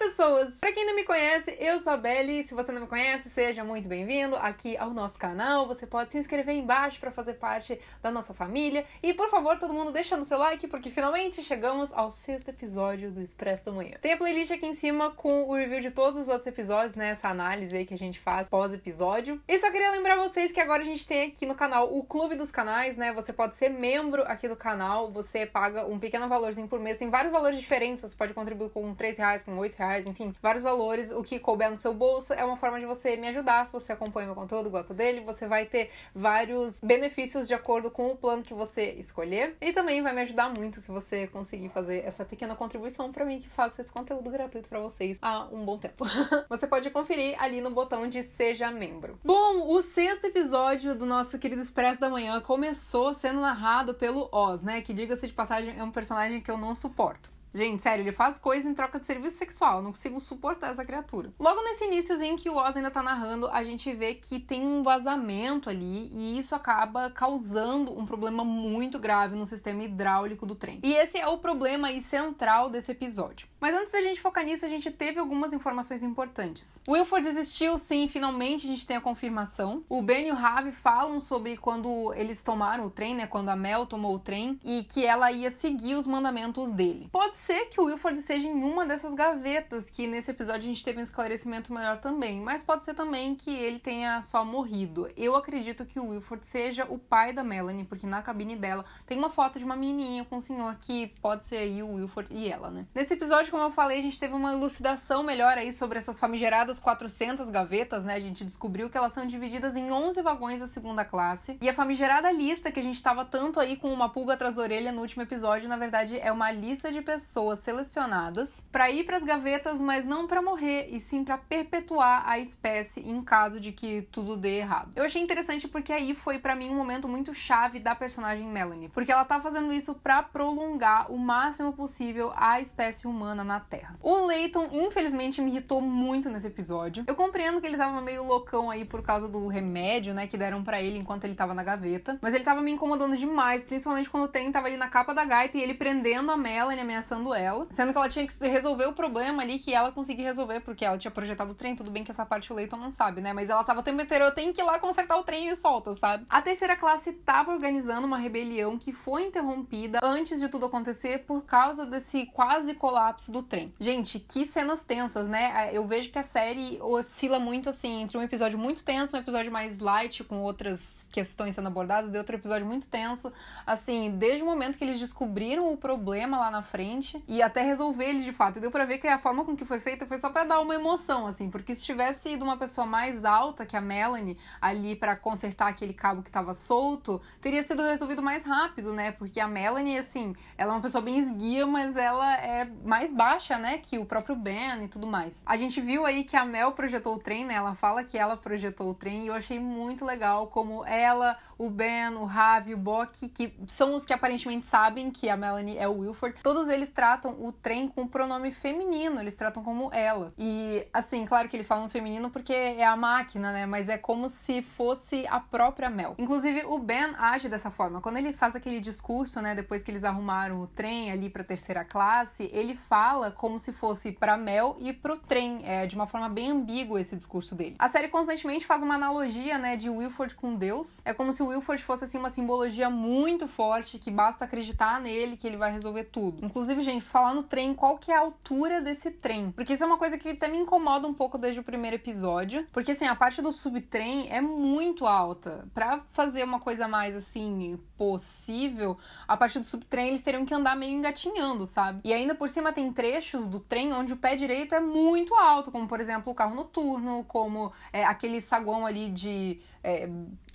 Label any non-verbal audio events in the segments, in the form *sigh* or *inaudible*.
pessoas! Pra quem não me conhece, eu sou a Beli. Se você não me conhece, seja muito bem-vindo aqui ao nosso canal. Você pode se inscrever embaixo para fazer parte da nossa família. E por favor, todo mundo deixa no seu like, porque finalmente chegamos ao sexto episódio do Expresso da Manhã. Tem a playlist aqui em cima com o review de todos os outros episódios, né? Essa análise aí que a gente faz pós-episódio. E só queria lembrar vocês que agora a gente tem aqui no canal o Clube dos Canais, né? Você pode ser membro aqui do canal, você paga um pequeno valorzinho por mês, tem vários valores diferentes, você pode contribuir com 3 reais, com 8 reais reais, enfim, vários valores, o que couber no seu bolso é uma forma de você me ajudar. Se você acompanha meu conteúdo, gosta dele, você vai ter vários benefícios de acordo com o plano que você escolher. E também vai me ajudar muito se você conseguir fazer essa pequena contribuição para mim que faço esse conteúdo gratuito para vocês há um bom tempo. *laughs* você pode conferir ali no botão de seja membro. Bom, o sexto episódio do nosso querido Expresso da Manhã começou sendo narrado pelo Oz, né? Que diga-se de passagem é um personagem que eu não suporto. Gente, sério, ele faz coisa em troca de serviço sexual. Eu não consigo suportar essa criatura. Logo nesse iníciozinho que o Oz ainda tá narrando, a gente vê que tem um vazamento ali e isso acaba causando um problema muito grave no sistema hidráulico do trem. E esse é o problema aí central desse episódio. Mas antes da gente focar nisso, a gente teve algumas informações importantes. O Wilford desistiu, sim, finalmente a gente tem a confirmação. O Ben e o Harvey falam sobre quando eles tomaram o trem, né? Quando a Mel tomou o trem e que ela ia seguir os mandamentos dele. Pode ser que o Wilford esteja em uma dessas gavetas, que nesse episódio a gente teve um esclarecimento melhor também, mas pode ser também que ele tenha só morrido. Eu acredito que o Wilford seja o pai da Melanie, porque na cabine dela tem uma foto de uma menininha com um senhor que pode ser aí o Wilford e ela, né? Nesse episódio, como eu falei, a gente teve uma elucidação melhor aí sobre essas famigeradas 400 gavetas, né? A gente descobriu que elas são divididas em 11 vagões da segunda classe, e a famigerada lista que a gente tava tanto aí com uma pulga atrás da orelha no último episódio, na verdade é uma lista de pessoas pessoas selecionadas para ir para as gavetas, mas não para morrer, e sim para perpetuar a espécie em caso de que tudo dê errado. Eu achei interessante porque aí foi para mim um momento muito chave da personagem Melanie, porque ela tá fazendo isso para prolongar o máximo possível a espécie humana na Terra. O Leighton, infelizmente, me irritou muito nesse episódio. Eu compreendo que ele tava meio loucão aí por causa do remédio, né, que deram para ele enquanto ele tava na gaveta, mas ele tava me incomodando demais, principalmente quando o trem tava ali na capa da gaita e ele prendendo a Melanie, ameaçando ela, sendo que ela tinha que resolver o problema ali que ela conseguia resolver, porque ela tinha projetado o trem, tudo bem que essa parte o Leighton não sabe, né? Mas ela tava o tempo inteiro, eu tenho que ir lá consertar o trem e solta, sabe? A terceira classe tava organizando uma rebelião que foi interrompida antes de tudo acontecer por causa desse quase colapso do trem. Gente, que cenas tensas, né? Eu vejo que a série oscila muito assim entre um episódio muito tenso, um episódio mais light com outras questões sendo abordadas, de outro episódio muito tenso, assim, desde o momento que eles descobriram o problema lá na frente e até resolver ele de fato. E deu pra ver que a forma com que foi feita foi só para dar uma emoção, assim, porque se tivesse ido uma pessoa mais alta que a Melanie ali para consertar aquele cabo que tava solto, teria sido resolvido mais rápido, né? Porque a Melanie, assim, ela é uma pessoa bem esguia, mas ela é mais baixa, né, que o próprio Ben e tudo mais. A gente viu aí que a Mel projetou o trem, né? Ela fala que ela projetou o trem e eu achei muito legal como ela, o Ben, o Ravi, o Bock, que são os que aparentemente sabem que a Melanie é o Wilford, todos eles tratam o trem com o pronome feminino, eles tratam como ela. E, assim, claro que eles falam feminino porque é a máquina, né? Mas é como se fosse a própria Mel. Inclusive, o Ben age dessa forma. Quando ele faz aquele discurso, né, depois que eles arrumaram o trem ali pra terceira classe, ele fala como se fosse pra Mel e pro trem. É de uma forma bem ambígua esse discurso dele. A série constantemente faz uma analogia, né, de Wilford com Deus. É como se o Wilford fosse assim uma simbologia muito forte, que basta acreditar nele que ele vai resolver tudo. Inclusive, gente, falar no trem, qual que é a altura desse trem? Porque isso é uma coisa que até me incomoda um pouco desde o primeiro episódio, porque assim, a parte do subtrem é muito alta. Para fazer uma coisa mais assim possível, a parte do subtrem eles teriam que andar meio engatinhando, sabe? E ainda por cima tem trechos do trem onde o pé direito é muito alto, como por exemplo, o carro noturno, como é, aquele saguão ali de é,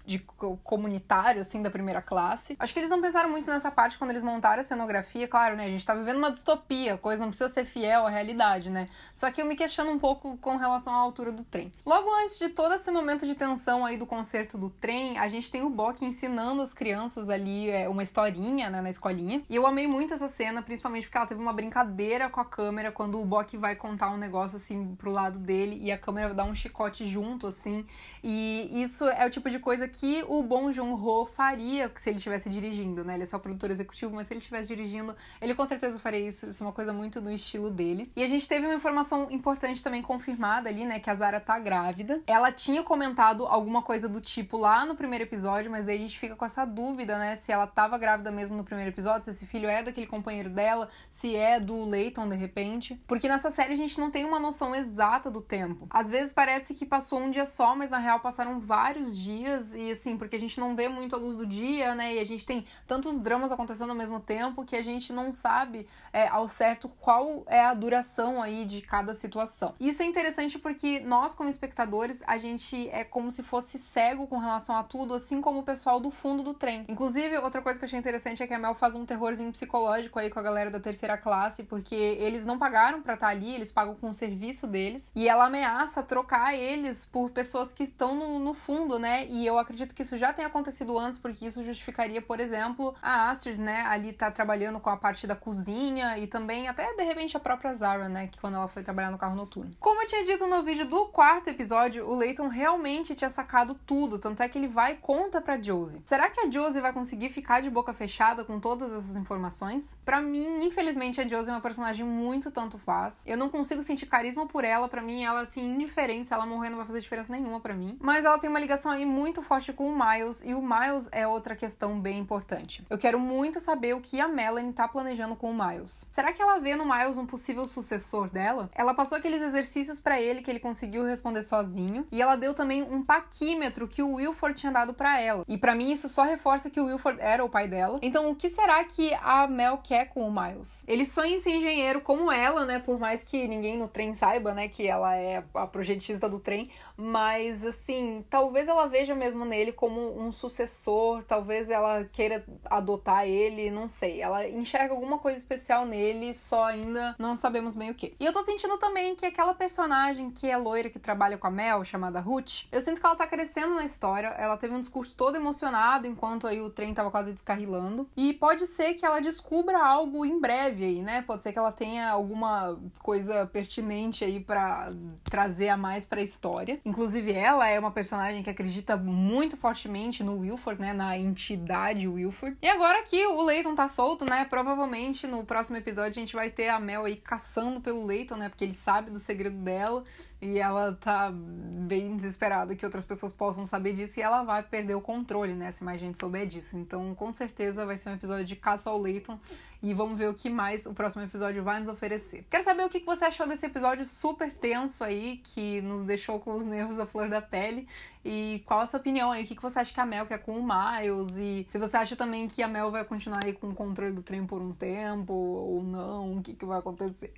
de comunitário, assim, da primeira classe. Acho que eles não pensaram muito nessa parte quando eles montaram a cenografia. Claro, né? A gente tá vivendo uma distopia, coisa não precisa ser fiel à realidade, né? Só que eu me questiono um pouco com relação à altura do trem. Logo antes de todo esse momento de tensão aí do concerto do trem, a gente tem o Bock ensinando as crianças ali é, uma historinha, né, na escolinha. E eu amei muito essa cena, principalmente porque ela teve uma brincadeira com a câmera quando o Bock vai contar um negócio assim pro lado dele e a câmera dá um chicote junto, assim. E isso é o tipo de coisa que que o Bong Joon-ho faria se ele estivesse dirigindo, né? Ele é só produtor executivo, mas se ele estivesse dirigindo, ele com certeza faria isso. Isso é uma coisa muito do estilo dele. E a gente teve uma informação importante também confirmada ali, né? Que a Zara tá grávida. Ela tinha comentado alguma coisa do tipo lá no primeiro episódio, mas daí a gente fica com essa dúvida, né? Se ela tava grávida mesmo no primeiro episódio, se esse filho é daquele companheiro dela, se é do Leighton de repente. Porque nessa série a gente não tem uma noção exata do tempo. Às vezes parece que passou um dia só, mas na real passaram vários dias e assim, porque a gente não vê muito a luz do dia, né? E a gente tem tantos dramas acontecendo ao mesmo tempo que a gente não sabe é, ao certo qual é a duração aí de cada situação. Isso é interessante porque nós, como espectadores, a gente é como se fosse cego com relação a tudo, assim como o pessoal do fundo do trem. Inclusive, outra coisa que eu achei interessante é que a Mel faz um terrorzinho psicológico aí com a galera da terceira classe, porque eles não pagaram para estar tá ali, eles pagam com o serviço deles. E ela ameaça trocar eles por pessoas que estão no, no fundo, né? E eu acredito acredito que isso já tenha acontecido antes, porque isso justificaria, por exemplo, a Astrid, né, ali tá trabalhando com a parte da cozinha e também até de repente a própria Zara, né, que quando ela foi trabalhar no carro noturno. Como eu tinha dito no vídeo do quarto episódio, o Leighton realmente tinha sacado tudo, tanto é que ele vai e conta pra Josie. Será que a Josie vai conseguir ficar de boca fechada com todas essas informações? Para mim, infelizmente, a Josie é uma personagem muito tanto faz. Eu não consigo sentir carisma por ela, para mim ela assim indiferente, se ela morrer não vai fazer diferença nenhuma para mim. Mas ela tem uma ligação aí muito forte contraste com o Miles, e o Miles é outra questão bem importante. Eu quero muito saber o que a Melanie tá planejando com o Miles. Será que ela vê no Miles um possível sucessor dela? Ela passou aqueles exercícios para ele que ele conseguiu responder sozinho, e ela deu também um paquímetro que o Wilford tinha dado para ela. E para mim isso só reforça que o Wilford era o pai dela. Então, o que será que a Mel quer com o Miles? Ele sonha em ser engenheiro como ela, né? Por mais que ninguém no trem saiba, né, que ela é a projetista do trem, mas assim, talvez ela veja mesmo nele como um sucessor, talvez ela queira adotar ele, não sei. Ela enxerga alguma coisa especial nele, só ainda não sabemos bem o que. E eu tô sentindo também que aquela personagem que é loira, que trabalha com a Mel, chamada Ruth, eu sinto que ela tá crescendo na história, ela teve um discurso todo emocionado enquanto aí o trem tava quase descarrilando. E pode ser que ela descubra algo em breve aí, né? Pode ser que ela tenha alguma coisa pertinente aí para trazer a mais para a história. Inclusive ela é uma personagem que acredita muito muito fortemente no Wilford, né, na entidade Wilford. E agora que o Leighton tá solto, né, provavelmente no próximo episódio a gente vai ter a Mel aí caçando pelo Leighton, né, porque ele sabe do segredo dela e ela tá bem desesperada que outras pessoas possam saber disso e ela vai perder o controle, né, se mais gente souber disso. Então, com certeza vai ser um episódio de caça ao Leighton e vamos ver o que mais o próximo episódio vai nos oferecer. Quero saber o que você achou desse episódio super tenso aí, que nos deixou com os nervos à flor da pele. E qual a sua opinião aí? O que você acha que a Mel quer com o Miles? E se você acha também que a Mel vai continuar aí com o controle do trem por um tempo ou não? O que, que vai acontecer?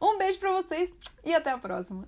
Um beijo para vocês e até a próxima!